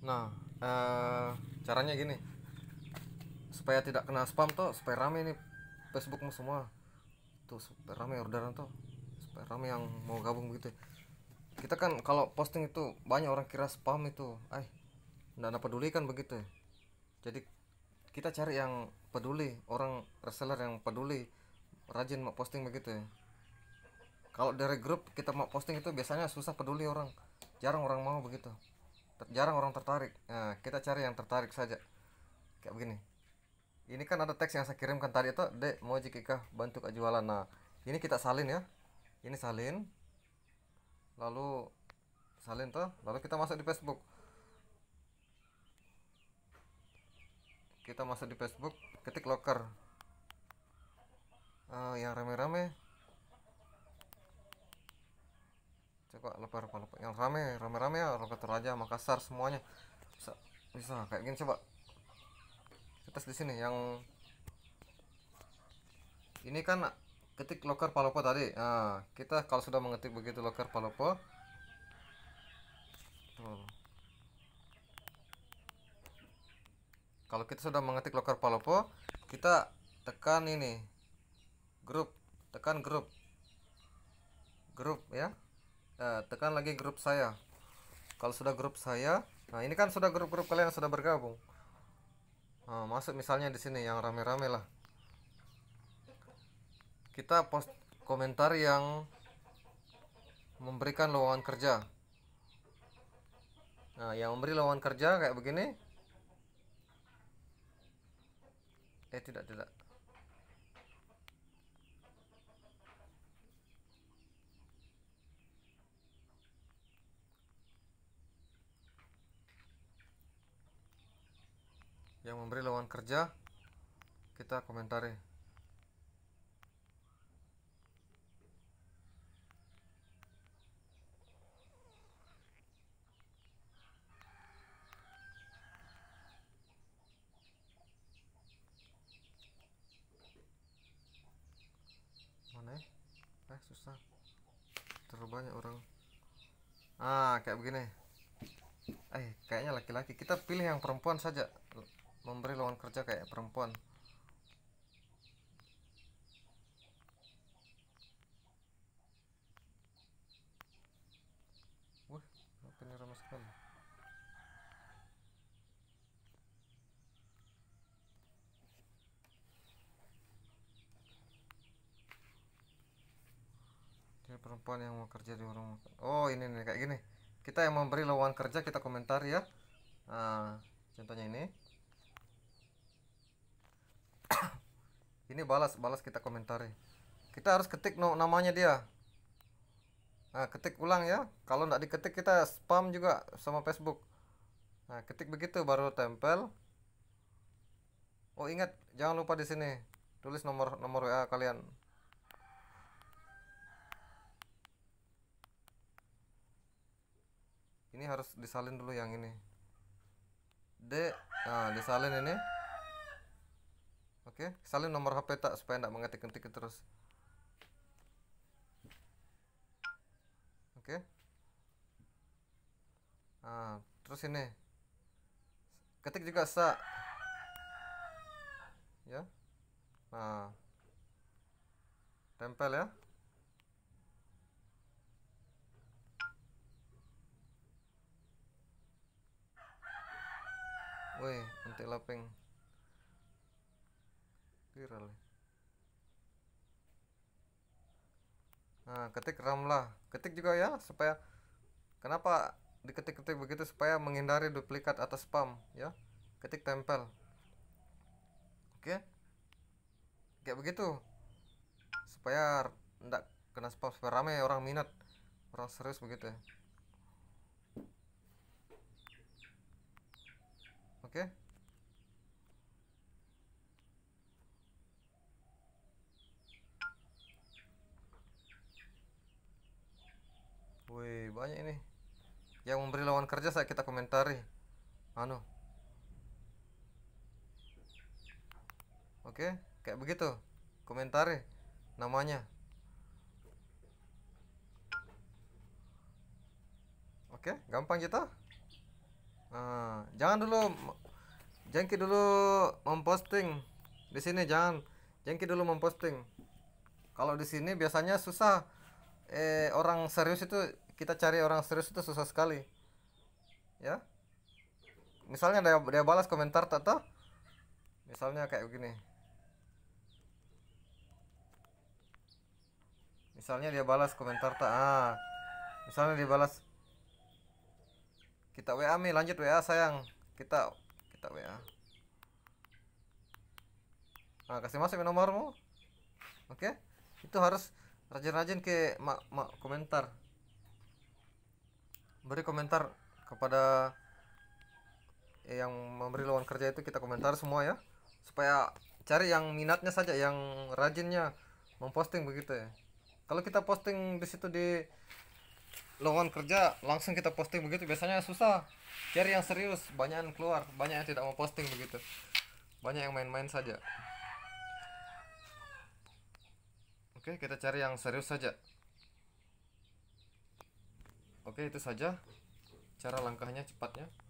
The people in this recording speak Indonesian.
Nah, uh, caranya gini. Supaya tidak kena spam tuh, supaya rame nih Facebookmu semua. Tuh supaya rame orderan tuh. Supaya rame yang mau gabung begitu. Kita kan kalau posting itu banyak orang kira spam itu. Eh, enggak peduli kan begitu. Jadi kita cari yang peduli, orang reseller yang peduli, rajin mau posting begitu ya. Kalau dari grup kita mau posting itu biasanya susah peduli orang. Jarang orang mau begitu jarang orang tertarik nah, kita cari yang tertarik saja kayak begini ini kan ada teks yang saya kirimkan tadi itu dek mau jika bantu ke jualan nah ini kita salin ya ini salin lalu salin tuh lalu kita masuk di Facebook kita masuk di Facebook ketik locker, uh, ah, yang rame-rame coba lebar lebar lebar yang rame rame rame ya Roket raja Makassar semuanya bisa bisa kayak gini coba kita di sini yang ini kan ketik loker palopo tadi nah, kita kalau sudah mengetik begitu loker palopo kalau kita sudah mengetik loker palopo kita tekan ini grup tekan grup grup ya nah, tekan lagi grup saya kalau sudah grup saya nah ini kan sudah grup-grup kalian yang sudah bergabung nah, masuk misalnya di sini yang rame-rame lah kita post komentar yang memberikan lowongan kerja nah yang memberi lowongan kerja kayak begini eh tidak tidak yang memberi lawan kerja kita komentari mana ya eh susah terlalu banyak orang ah kayak begini eh kayaknya laki-laki kita pilih yang perempuan saja memberi lawan kerja kayak perempuan wah makin ramai sekali perempuan yang mau kerja di warung makan oh ini nih kayak gini kita yang memberi lawan kerja kita komentar ya nah, contohnya ini ini balas balas kita komentari kita harus ketik no, namanya dia nah ketik ulang ya kalau tidak diketik kita spam juga sama Facebook nah ketik begitu baru tempel oh ingat jangan lupa di sini tulis nomor nomor WA kalian ini harus disalin dulu yang ini D nah disalin ini Oke, okay. salin nomor HP tak supaya tidak mengetik-ketik terus. Oke. Okay. Nah, terus ini. Ketik juga sa. Ya. Nah. Tempel ya. Woi, untuk lapeng viral ya. nah ketik ram lah, ketik juga ya supaya kenapa diketik-ketik begitu supaya menghindari duplikat atau spam ya ketik tempel oke kayak begitu supaya ndak kena spam supaya rame orang minat orang serius begitu ya oke yang memberi lawan kerja saya kita komentari anu oke kayak begitu komentari namanya oke gampang kita gitu. nah, jangan dulu jengki dulu memposting di sini jangan jengki dulu memposting kalau di sini biasanya susah eh orang serius itu kita cari orang serius itu susah sekali ya misalnya dia, dia balas komentar tak tata misalnya kayak begini misalnya dia balas komentar tak ah misalnya dia balas kita WA mi lanjut WA sayang kita kita WA nah kasih masuk nomormu oke okay? itu harus rajin-rajin ke mak mak komentar beri komentar kepada yang memberi lawan kerja itu kita komentar semua ya supaya cari yang minatnya saja yang rajinnya memposting begitu ya kalau kita posting di situ di lowongan kerja langsung kita posting begitu biasanya susah cari yang serius banyak yang keluar banyak yang tidak mau posting begitu banyak yang main-main saja oke kita cari yang serius saja Oke, itu saja cara langkahnya cepatnya.